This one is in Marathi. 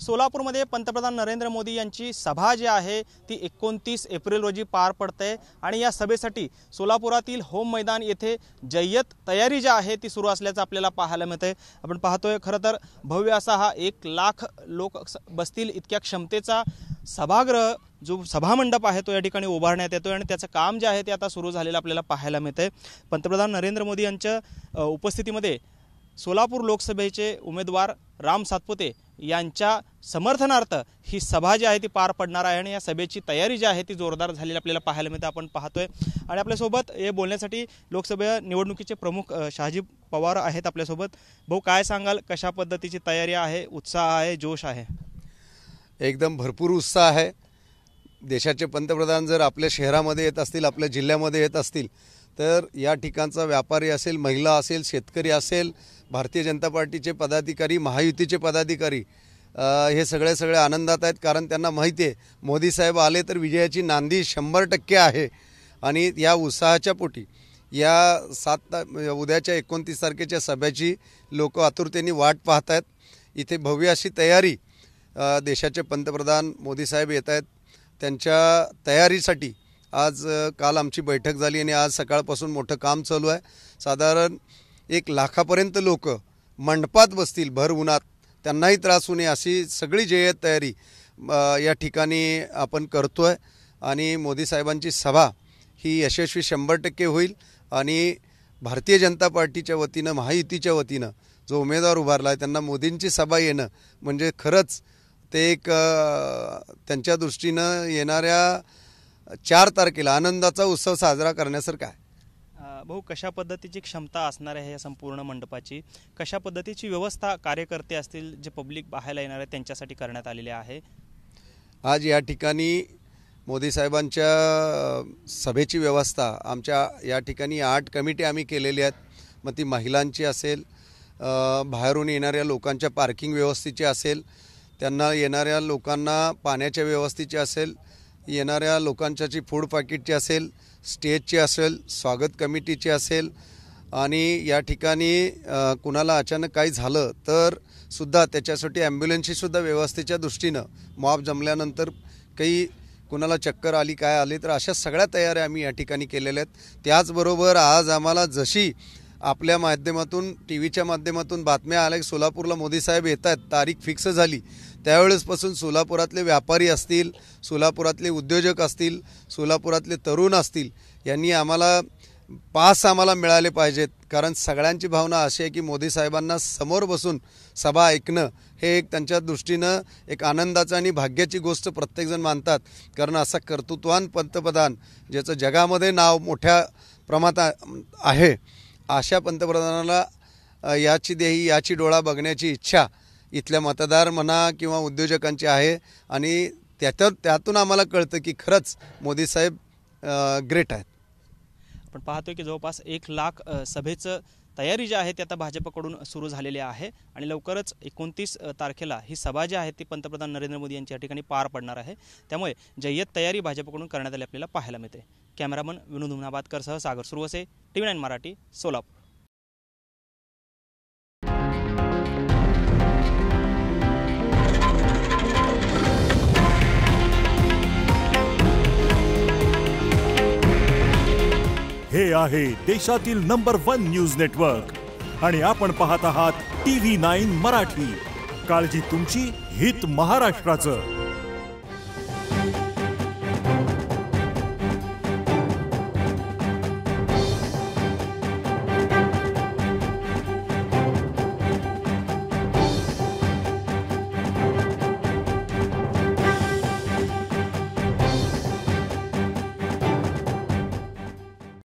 सोलापूरमध्ये पंतप्रधान नरेंद्र मोदी यांची सभा जी आहे ती एकोणतीस एप्रिल रोजी पार पडते आणि या सभेसाठी सोलापुरातील होम मैदान येथे जय्यत तयारी जी आहे ती सुरू असल्याचं आपल्याला पाहायला मिळते आपण पाहतोय खरं तर भव्य असा हा एक लाख लोक बसतील इतक्या क्षमतेचा सभागृह जो सभामंडप आहे तो या ठिकाणी उभारण्यात येतो आणि त्याचं काम जे आहे ते आता सुरू झालेलं आपल्याला पाहायला मिळतंय पंतप्रधान नरेंद्र मोदी यांच्या उपस्थितीमध्ये सोलापूर लोकसभेचे उमेदवार राम सातपुते यांच्या समर्थनार्थ ही सभा जी आहे ती पार पडणार आहे आणि या सभेची तयारी जी आहे ती जोरदार झालेली आपल्याला पाहायला मिळते आपण पाहतोय आणि आपल्यासोबत हे बोलण्यासाठी लोकसभा निवडणुकीचे प्रमुख शहाजी पवार आहेत आपल्यासोबत भाऊ काय सांगाल कशा पद्धतीची तयारी आहे उत्साह आहे जोश आहे एकदम भरपूर उत्साह आहे देशाचे पंतप्रधान जर आपल्या शहरामध्ये येत असतील आपल्या जिल्ह्यामध्ये येत असतील तर या ठिकाणचा व्यापारी असेल महिला असेल शेतकरी असेल भारतीय जनता पार्टीचे पदाधिकारी महायुतीचे पदाधिकारी हे सगळे सगळे आनंदात आहेत कारण त्यांना माहिती आहे मोदी साहेब आले तर विजयाची नांदी शंभर टक्के आहे आणि या उत्साहाच्या पोटी या सात उद्याच्या एकोणतीस तारखेच्या सभेची लोक आतुरतेने वाट पाहत आहेत इथे भव्य अशी तयारी देशाचे पंतप्रधान मोदी साहेब येत आहेत त्यांच्या तयारीसाठी आज काल आमची बैठक झाली आणि आज सकाळपासून मोठं काम चालू आहे साधारण एक लाखापर्यंत लोक मंडपात बसतील भर उन्हात त्यांनाही त्रास नये अशी सगळी जे तयारी या ठिकाणी आपण करतो आहे आणि मोदी साहेबांची सभा ही यशस्वी शंभर टक्के होईल आणि भारतीय जनता पार्टीच्या वतीनं महायुतीच्या वतीनं जो उमेदवार उभारला आहे त्यांना मोदींची सभा येणं म्हणजे खरंच ते एक त्यांच्या दृष्टीनं येणाऱ्या चार तारखेला आनंदाचा उत्सव साजरा करण्यासारखा आहे भाऊ कशा पद्धतीची क्षमता असणार आहे या संपूर्ण मंडपाची कशा पद्धतीची व्यवस्था कार्यकर्ते असतील जे पब्लिक पाहायला येणार आहे त्यांच्यासाठी करण्यात आलेली आहे आज या ठिकाणी मोदी साहेबांच्या सभेची व्यवस्था आमच्या या ठिकाणी आठ कमिटी आम्ही केलेल्या आहेत मग ती महिलांची असेल बाहेरून येणाऱ्या लोकांच्या पार्किंग व्यवस्थेची असेल त्यांना येणाऱ्या लोकांना पाण्याच्या व्यवस्थेची असेल येणाऱ्या जी फूड पाकिटची असेल स्टेजची असेल स्वागत कमिटीची असेल आणि या ठिकाणी कुणाला अचानक काही झालं तर सुद्धा त्याच्यासाठी ॲम्ब्युलन्सचीसुद्धा सुद्धा व्यवस्थेच्या दृष्टीनं मॉप जमल्यानंतर काही कुणाला चक्कर आली काय आली तर अशा सगळ्या तयाऱ्या आम्ही या ठिकाणी केलेल्या आहेत त्याचबरोबर आज आम्हाला जशी आपल्या माध्यमातून टी व्हीच्या माध्यमातून बातम्या आल्या की सोलापूरला मोदी साहेब येत आहेत तारीख फिक्स झाली त्यावेळेसपासून सोलापुरातले व्यापारी असतील सोलापुरातले उद्योजक असतील सोलापुरातले तरुण असतील यांनी आम्हाला पास आम्हाला मिळाले पाहिजेत कारण सगळ्यांची भावना अशी आहे की मोदी साहेबांना समोर बसून सभा ऐकणं हे एक त्यांच्या दृष्टीनं एक आनंदाचं आणि भाग्याची गोष्ट प्रत्येकजण मानतात कारण असा कर्तृत्वान पंतप्रधान ज्याचं जगामध्ये नाव मोठ्या प्रमाणात आहे अशा पंतप्रधानाला याची देही याची डोळा बघण्याची इच्छा इथल्या मतदार म्हणा किंवा उद्योजकांची आहे आणि त्याच्या त्यातून आम्हाला कळतं की खरंच मोदी साहेब ग्रेट आहेत आपण पाहतोय की जवळपास एक लाख सभेचं तयारी जी आहे ती आता भाजपकडून सुरू झालेली आहे आणि लवकरच एकोणतीस तारखेला ही सभा जी आहे ती पंतप्रधान नरेंद्र मोदी यांच्या ठिकाणी पार पडणार आहे त्यामुळे जय्यत तयारी भाजपकडून करण्यात आली आपल्याला पाहायला मिळते कॅमेरामन विनोद सह Sagar Surwase T V nine Marathi Solapur हे आहे देशातील नंबर वन न्यूज नेटवर्क आणि आपण पाहत आहात टी व्ही नाईन मराठी काळजी तुमची हित महाराष्ट्राचं